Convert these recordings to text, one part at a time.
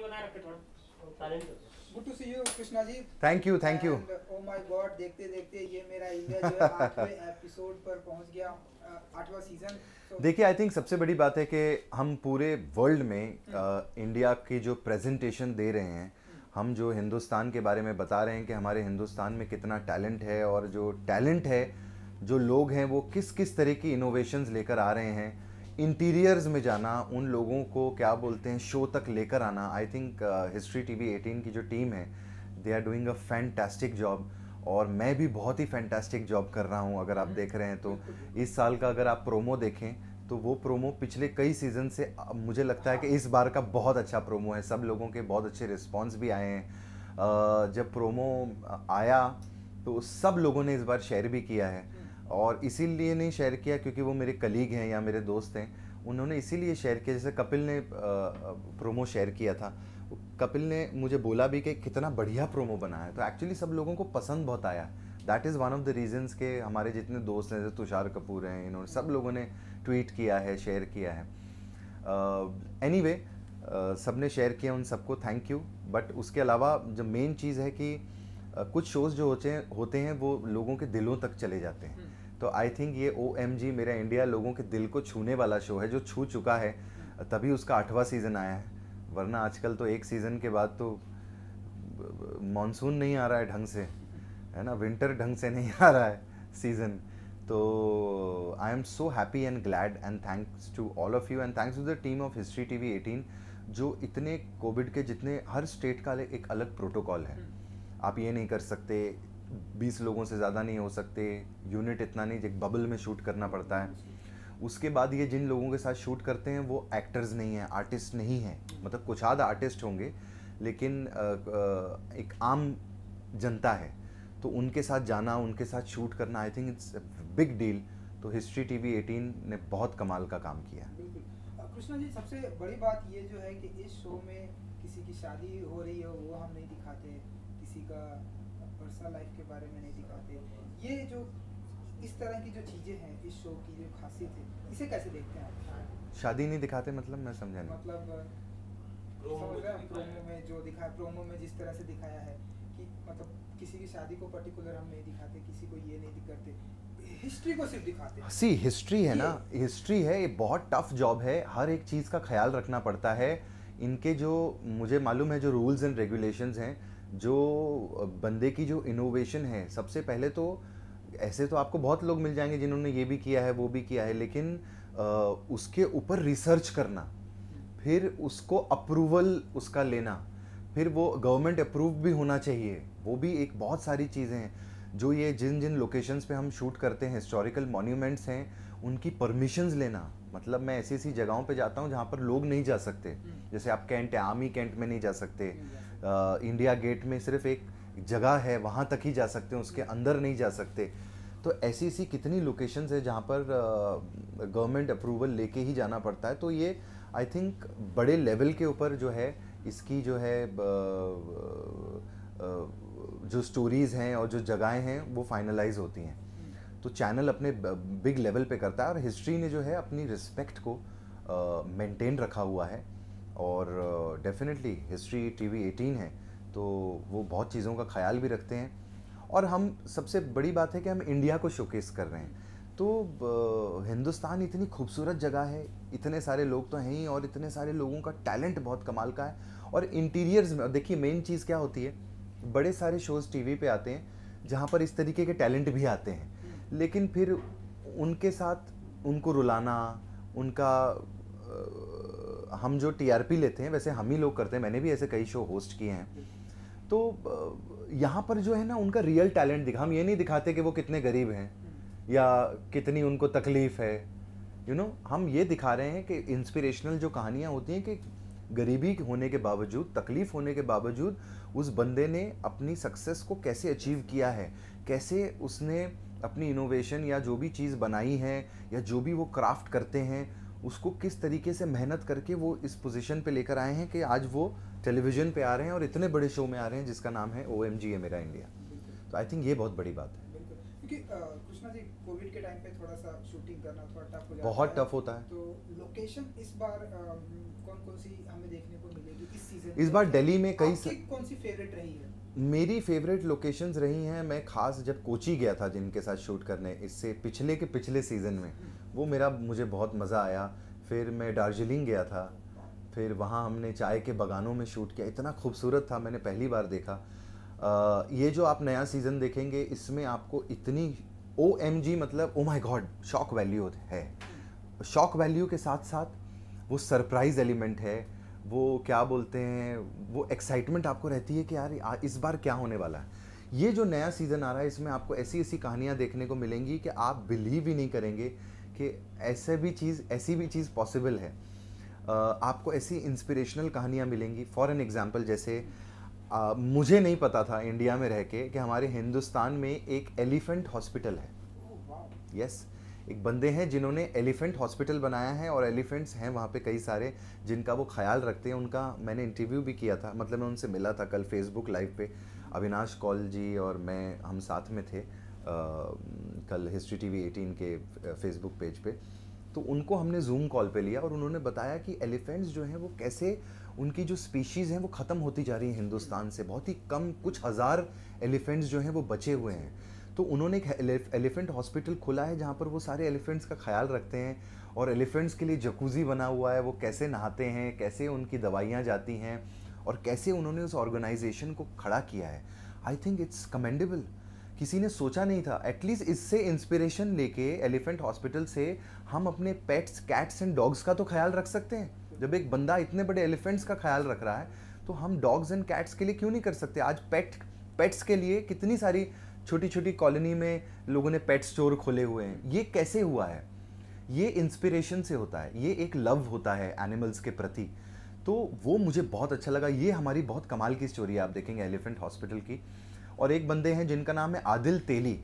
Good to see you Krishna ji thank you thank you oh my god देखते देखते ये मेरा इंडिया जो एपिसोड पर पहुंच गया आठवां सीजन देखिए आई थिंक सबसे बड़ी बात है कि हम पूरे वर्ल्ड में इंडिया हम्म। की जो प्रेजेंटेशन दे रहे हैं हम्म। हम जो हिंदुस्तान के बारे में बता रहे हैं कि हमारे हिंदुस्तान में कितना टैलेंट है और जो टैलेंट है जो लोग हैं वो किस किस तरह की इनोवेशंस लेकर आ रहे हैं इंटीरियर्स में जाना उन लोगों को क्या बोलते हैं शो तक लेकर आना I think History T V eighteen की जो टीम है they are doing a fantastic job और मैं भी बहुत ही फैंटेस्टिक जॉब कर रहा हूँ अगर आप देख रहे हैं तो इस साल का अगर आप प्रोमो देखें तो वो प्रोमो पिछले कई सीज़न से मुझे लगता है कि इस बार का बहुत अच्छा प्रोमो है सब लोगों के बहुत अच्छे रिस्पॉन्स भी आए हैं जब प्रोमो आया तो सब लोगों ने इस बार शेयर भी किया है और इसीलिए नहीं शेयर किया क्योंकि वो मेरे कलीग हैं या मेरे दोस्त हैं उन्होंने इसीलिए शेयर किया जैसे कपिल ने प्रोमो शेयर किया था कपिल ने मुझे बोला भी कि कितना बढ़िया प्रोमो बनाया है तो एक्चुअली सब लोगों को पसंद बहुत आया that is one of the reasons के हमारे जितने दोस्त हैं जैसे तुषार कपूर हैं इन्होंने सब लोगों ने ट्वीट किया है शेयर किया है एनी वे सब ने शेयर किया उन सबको थैंक यू बट उसके अलावा जो मेन चीज़ है कि uh, कुछ शोज़ जो होते हैं होते हैं वो लोगों के दिलों तक चले जाते हैं तो आई थिंक ये ओ एम जी मेरा इंडिया लोगों के दिल को छूने वाला शो है जो छू चुका है तभी उसका आठवां सीज़न आया है वरना आजकल तो एक सीज़न के बाद तो मानसून नहीं आ रहा है ढंग से है ना विंटर ढंग से नहीं आ रहा है सीज़न तो I am so happy and glad and thanks to all of you and thanks to the team of History T V eighteen जो इतने कोविड के जितने हर स्टेट का एक अलग प्रोटोकॉल है आप ये नहीं कर सकते बीस लोगों से ज़्यादा नहीं हो सकते यूनिट इतना नहीं एक बबल में शूट करना पड़ता है उसके बाद ये जिन लोगों के साथ शूट करते हैं वो एक्टर्स नहीं हैं आर्टिस्ट नहीं हैं मतलब कुछ आधा आर्टिस्ट होंगे लेकिन एक आम जनता है तो उनके साथ जाना उनके साथ शूट करना I think it's big deal तो हिस्ट्री टीवी 18 ने बहुत कमाल का काम किया कृष्णा जी सबसे बड़ी बात ये जो है कि इस शो में किसी की शादी हो रही है वो हम नहीं दिखाते किसी का पर्सनल लाइफ के बारे में नहीं दिखाते ये जो इस तरह की जो चीज़ें हैं इस शो की जो खासियत है इसे कैसे देखते हैं आप शादी नहीं दिखाते मतलब मैं समझा नहीं मतलब प्रोमो में जो दिखाया प्रोमो में जिस तरह से दिखाया है कि मतलब किसी की शादी को पर्टिकुलर हम नहीं दिखाते किसी को ये नहीं करते हिस्ट्री को सिर्फ दिखाते हैं सी हिस्ट्री है ना हिस्ट्री है ये बहुत टफ जॉब है हर एक चीज़ का ख्याल रखना पड़ता है इनके जो मुझे मालूम है जो रूल्स एंड रेगुलेशंस हैं जो बंदे की जो इनोवेशन है सबसे पहले तो ऐसे तो आपको बहुत लोग मिल जाएंगे जिन्होंने ये भी किया है वो भी किया है लेकिन आ, उसके ऊपर रिसर्च करना फिर उसको अप्रूवल उसका लेना फिर वो गवर्नमेंट अप्रूव भी होना चाहिए वो भी एक बहुत सारी चीज़ें हैं जो ये जिन जिन लोकेशंस पे हम शूट करते हैं हिस्टोरिकल मॉन्यूमेंट्स हैं उनकी परमिशंस लेना मतलब मैं ऐसी ऐसी जगहों पे जाता हूँ जहाँ पर लोग नहीं जा सकते हम्म। जैसे आप कैंट है आर्मी कैंट में नहीं जा सकते इंडिया गेट में सिर्फ एक जगह है वहाँ तक ही जा सकते हैं उसके अंदर नहीं जा सकते तो ऐसी ऐसी कितनी लोकेशंस है जहाँ पर गवर्नमेंट अप्रूवल लेके ही जाना पड़ता है तो ये आई थिंक बड़े लेवल के ऊपर जो है इसकी जो है जो स्टोरीज़ हैं और जो जगहें हैं वो फाइनलाइज होती हैं तो चैनल अपने बिग लेवल पे करता है और हिस्ट्री ने जो है अपनी रिस्पेक्ट को मेंटेन uh, रखा हुआ है और डेफिनेटली हिस्ट्री टीवी 18 है तो वो बहुत चीज़ों का ख्याल भी रखते हैं और हम सबसे बड़ी बात है कि हम इंडिया को शोकेस कर रहे हैं तो हिंदुस्तान इतनी खूबसूरत जगह है इतने सारे लोग तो हैं ही और इतने सारे लोगों का टैलेंट बहुत कमाल का है और इंटीरियर्स में देखिए मेन चीज़ क्या होती है बड़े सारे शोज़ टीवी पे आते हैं जहाँ पर इस तरीके के टैलेंट भी आते हैं लेकिन फिर उनके साथ उनको रुलाना उनका हम जो टीआरपी लेते हैं वैसे हम ही लोग करते हैं मैंने भी ऐसे कई शो होस्ट किए हैं तो यहाँ पर जो है ना उनका रियल टैलेंट दिखा हम ये नहीं दिखाते कि वो कितने गरीब हैं या कितनी उनको तकलीफ़ है यू you नो know, हम ये दिखा रहे हैं कि इंस्पिरेशनल जो कहानियाँ होती हैं कि गरीबी होने के बावजूद तकलीफ़ होने के बावजूद उस बंदे ने अपनी सक्सेस को कैसे अचीव किया है कैसे उसने अपनी इनोवेशन या जो भी चीज़ बनाई है या जो भी वो क्राफ्ट करते हैं उसको किस तरीके से मेहनत करके वो इस पोजीशन पे लेकर आए हैं कि आज वो टेलीविज़न पे आ रहे हैं और इतने बड़े शो में आ रहे हैं जिसका नाम है ओ एम जी है मेरा इंडिया तो आई थिंक ये बहुत बड़ी बात है जी कोविड के टाइम पे थोड़ा सा शूटिंग करना थोड़ा टफ हो जाता बहुत टफ होता है तो लोकेशन इस बार कौन कौन सी हमें देखने को मिलेगी इस सीजन इस बार दिल्ली में कई कौन सी फेवरेट रही है मेरी फेवरेट लोकेशंस रही हैं मैं खास जब कोची गया था जिनके साथ शूट करने इससे पिछले के पिछले सीज़न में वो मेरा मुझे बहुत मज़ा आया फिर मैं दार्जिलिंग गया था फिर वहाँ हमने चाय के बगानों में शूट किया इतना खूबसूरत था मैंने पहली बार देखा आ, ये जो आप नया सीज़न देखेंगे इसमें आपको इतनी ओ एम जी मतलब oh my god shock value है शॉक वैल्यू के साथ साथ वो सरप्राइज एलिमेंट है वो क्या बोलते हैं वो एक्साइटमेंट आपको रहती है कि यार इस बार क्या होने वाला है ये जो नया सीज़न आ रहा है इसमें आपको ऐसी ऐसी कहानियाँ देखने को मिलेंगी कि आप बिलीव ही नहीं करेंगे कि ऐसे भी चीज़ ऐसी भी चीज़ पॉसिबल है आपको ऐसी इंस्पिरेशनल कहानियाँ मिलेंगी फॉर एन एग्ज़ाम्पल जैसे आ, मुझे नहीं पता था इंडिया में रह के कि हमारे हिंदुस्तान में एक एलिफेंट हॉस्पिटल है यस yes, एक बंदे हैं जिन्होंने एलिफेंट हॉस्पिटल बनाया है और एलिफेंट्स हैं वहाँ पे कई सारे जिनका वो ख्याल रखते हैं उनका मैंने इंटरव्यू भी किया था मतलब मैं उनसे मिला था कल फेसबुक लाइव पे अविनाश कौल जी और मैं हम साथ में थे आ, कल हिस्ट्री टीवी 18 के फेसबुक पेज पे तो उनको हमने जूम कॉल पे लिया और उन्होंने बताया कि एलिफेंट्स जो हैं वो कैसे उनकी जो स्पीशीज़ हैं वो ख़त्म होती जा रही है हिंदुस्तान से बहुत ही कम कुछ हज़ार एलिफेंट्स जो हैं वो बचे हुए हैं तो उन्होंने एक एलिफेंट हॉस्पिटल खोला है जहाँ पर वो सारे एलिफेंट्स का ख्याल रखते हैं और एलिफेंट्स के लिए जकूज़ी बना हुआ है वो कैसे नहाते हैं कैसे उनकी दवाइयाँ जाती हैं और कैसे उन्होंने उस ऑर्गेनाइजेशन को खड़ा किया है आई थिंक इट्स कमेंडेबल किसी ने सोचा नहीं था एटलीस्ट इससे इंस्पिरेशन लेके एलिफेंट हॉस्पिटल से हम अपने पेट्स कैट्स एंड डॉग्स का तो ख्याल रख सकते हैं जब एक बंदा इतने बड़े एलिफेंट्स का ख्याल रख रहा है तो हम डॉग्स एंड कैट्स के लिए क्यों नहीं कर सकते आज पेट पेट्स के लिए कितनी सारी छोटी छोटी कॉलोनी में लोगों ने पेट स्टोर खोले हुए हैं ये कैसे हुआ है ये इंस्पिरेशन से होता है ये एक लव होता है एनिमल्स के प्रति तो वो मुझे बहुत अच्छा लगा ये हमारी बहुत कमाल की स्टोरी है आप देखेंगे एलिफेंट हॉस्पिटल की और एक बंदे हैं जिनका नाम है आदिल तेली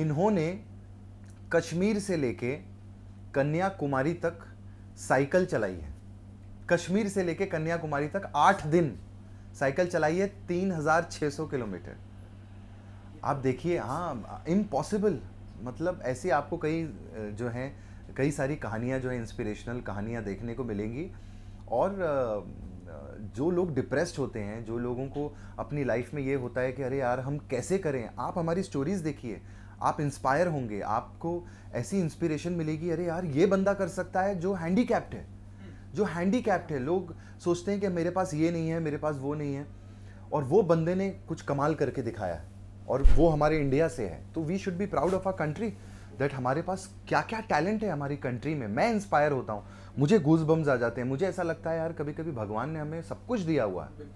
इन्होंने कश्मीर से लेके कन्याकुमारी तक साइकिल चलाई है कश्मीर से लेकर कन्याकुमारी तक आठ दिन साइकिल चलाई है तीन हजार छः सौ किलोमीटर आप देखिए हाँ इम्पॉसिबल मतलब ऐसी आपको कई जो हैं कई सारी कहानियाँ जो है इंस्पिरेशनल कहानियाँ देखने को मिलेंगी और जो लोग डिप्रेस्ड होते हैं जो लोगों को अपनी लाइफ में ये होता है कि अरे यार हम कैसे करें आप हमारी स्टोरीज़ देखिए आप इंस्पायर होंगे आपको ऐसी इंस्पिरेशन मिलेगी अरे यार ये बंदा कर सकता है जो हैंडीकैप्ड है जो हैंडीकैप्ड है लोग सोचते हैं कि मेरे पास ये नहीं है मेरे पास वो नहीं है और वो बंदे ने कुछ कमाल करके दिखाया और वो हमारे इंडिया से है तो we should be proud of our country that हमारे पास क्या क्या टैलेंट है हमारी कंट्री में मैं इंस्पायर होता हूँ मुझे घूस बम्स आ जाते हैं मुझे ऐसा लगता है यार कभी कभी भगवान ने हमें सब कुछ दिया हुआ है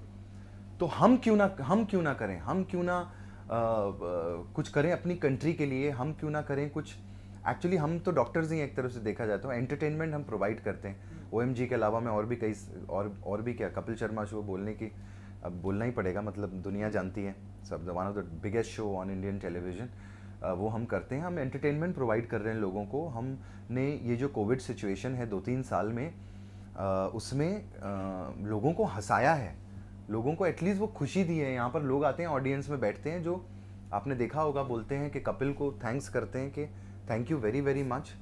तो हम क्यों ना हम क्यों ना करें हम क्यों ना आ, आ, कुछ करें अपनी कंट्री के लिए हम क्यों ना करें कुछ एक्चुअली हम तो डॉक्टर्स ही एक तरफ से देखा जाता है एंटरटेनमेंट हम प्रोवाइड करते हैं ओ के अलावा मैं और भी कई और और भी क्या कपिल शर्मा शो बोलने की अब बोलना ही पड़ेगा मतलब दुनिया जानती है सब one of the biggest show on Indian television वो हम करते हैं हम एंटरटेनमेंट प्रोवाइड कर रहे हैं लोगों को हमने ये जो कोविड सिचुएशन है दो तीन साल में आ, उसमें आ, लोगों को हंसाया है लोगों को एटलीस्ट वो खुशी दी है यहाँ पर लोग आते हैं ऑडियंस में बैठते हैं जो आपने देखा होगा बोलते हैं कि कपिल को थैंक्स करते हैं कि thank you very very much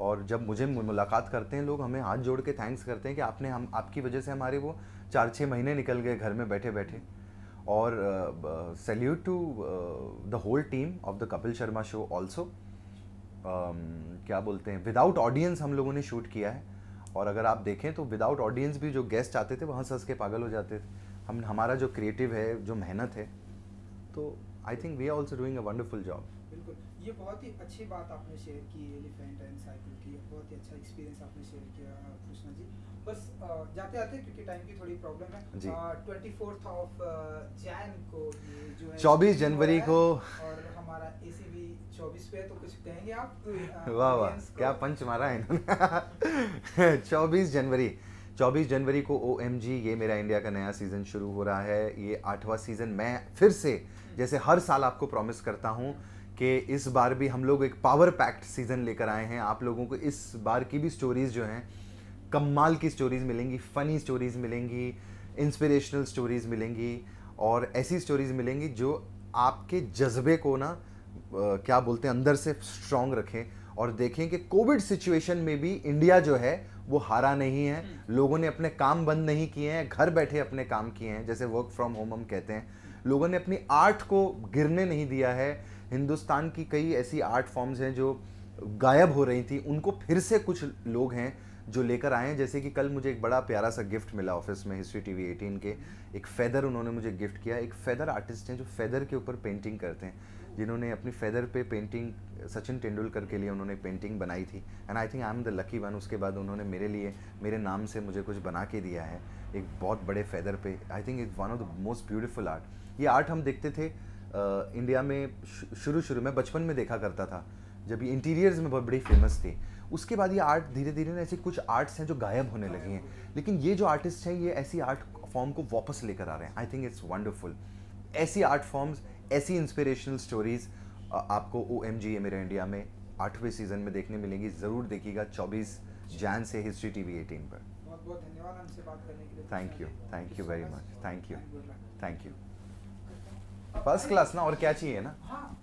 और जब मुझे मुलाकात करते हैं लोग हमें हाथ जोड़ के थैंक्स करते हैं कि आपने हम आपकी वजह से हमारे वो चार छः महीने निकल गए घर में बैठे बैठे और salute to the whole team of the Kapil Sharma show also क्या बोलते हैं विदाउट ऑडियंस हम लोगों ने शूट किया है और अगर आप देखें तो विदाउट ऑडियंस भी जो गेस्ट आते थे वहाँ सस के पागल हो जाते थे हम हमारा जो क्रिएटिव है जो मेहनत है तो I think we are also doing a wonderful job बिल्कुल ये बहुत ही अच्छी बात आपने शेयर की एलिफेंट एंड साइकिल की बहुत ही अच्छा एक्सपीरियंस आपने शेयर किया कृष्णा जी बस जाते जाते क्योंकि टाइम की थोड़ी प्रॉब्लम है ट्वेंटी फोर्थ ऑफ जैन को जो है चौबीस जनवरी को और हमारा ए सी भी चौबीस पे है तो कुछ कहेंगे आप वाह वाह क्या पंच मारा है चौबीस जनवरी 24 जनवरी को ओ ये मेरा इंडिया का नया सीज़न शुरू हो रहा है ये आठवां सीज़न मैं फिर से हम्म। जैसे हर साल आपको प्रॉमिस करता हूँ कि इस बार भी हम लोग एक पावर पैक्ट सीज़न लेकर आए हैं आप लोगों को इस बार की भी स्टोरीज़ जो हैं कमाल की स्टोरीज़ मिलेंगी फ़नी स्टोरीज़ मिलेंगी इंस्पिरेशनल स्टोरीज़ मिलेंगी और ऐसी स्टोरीज़ मिलेंगी जो आपके जज्बे को ना क्या बोलते हैं अंदर से स्ट्रॉन्ग रखें और देखें कि कोविड सिचुएशन में भी इंडिया जो है वो हारा नहीं है हम्म। लोगों ने अपने काम बंद नहीं किए हैं घर बैठे अपने काम किए हैं जैसे वर्क फ्रॉम होम हम कहते हैं लोगों ने अपनी आर्ट को गिरने नहीं दिया है हिंदुस्तान की कई ऐसी आर्ट फॉर्म्स हैं जो गायब हो रही थी उनको फिर से कुछ लोग हैं जो लेकर आए हैं जैसे कि कल मुझे एक बड़ा प्यारा सा गिफ्ट मिला ऑफिस में हिस्ट्री टीवी 18 के एक फेदर उन्होंने मुझे गिफ्ट किया एक फेदर आर्टिस्ट हैं जो फेदर के ऊपर पेंटिंग करते हैं जिन्होंने अपनी फेदर पे पेंटिंग सचिन तेंदुलकर के लिए उन्होंने पेंटिंग बनाई थी and I think I am the lucky one उसके बाद उन्होंने मेरे लिए मेरे नाम से मुझे कुछ बना के दिया है एक बहुत बड़े फेदर पे I think is one of the most beautiful art ये आर्ट हम देखते थे इंडिया में शुरू शुरू में बचपन में देखा करता था जब ये इंटीरियर्स में बहुत बड़ी फेमस थी उसके बाद ये आर्ट धीरे धीरे ऐसे कुछ आर्ट्स हैं जो गायब होने लगी हैं लेकिन ये जो आर्टिस्ट हैं ये ऐसी आर्ट फॉर्म को वापस लेकर आ रहे हैं आई थिंक इट्स वंडरफुल ऐसी आर्ट फॉर्म्स ऐसी इंस्पिरेशनल स्टोरीज़ आपको ओ एम जी मेरे इंडिया में आठवें सीजन में देखने मिलेंगी ज़रूर देखिएगा चौबीस जैन से हिस्ट्री टी वी एटीन पर बहुत बहुत धन्यवाद हमसे बात करने के लिए thank you thank you very much thank you thank you first class ना और क्या चाहिए ना हाँ।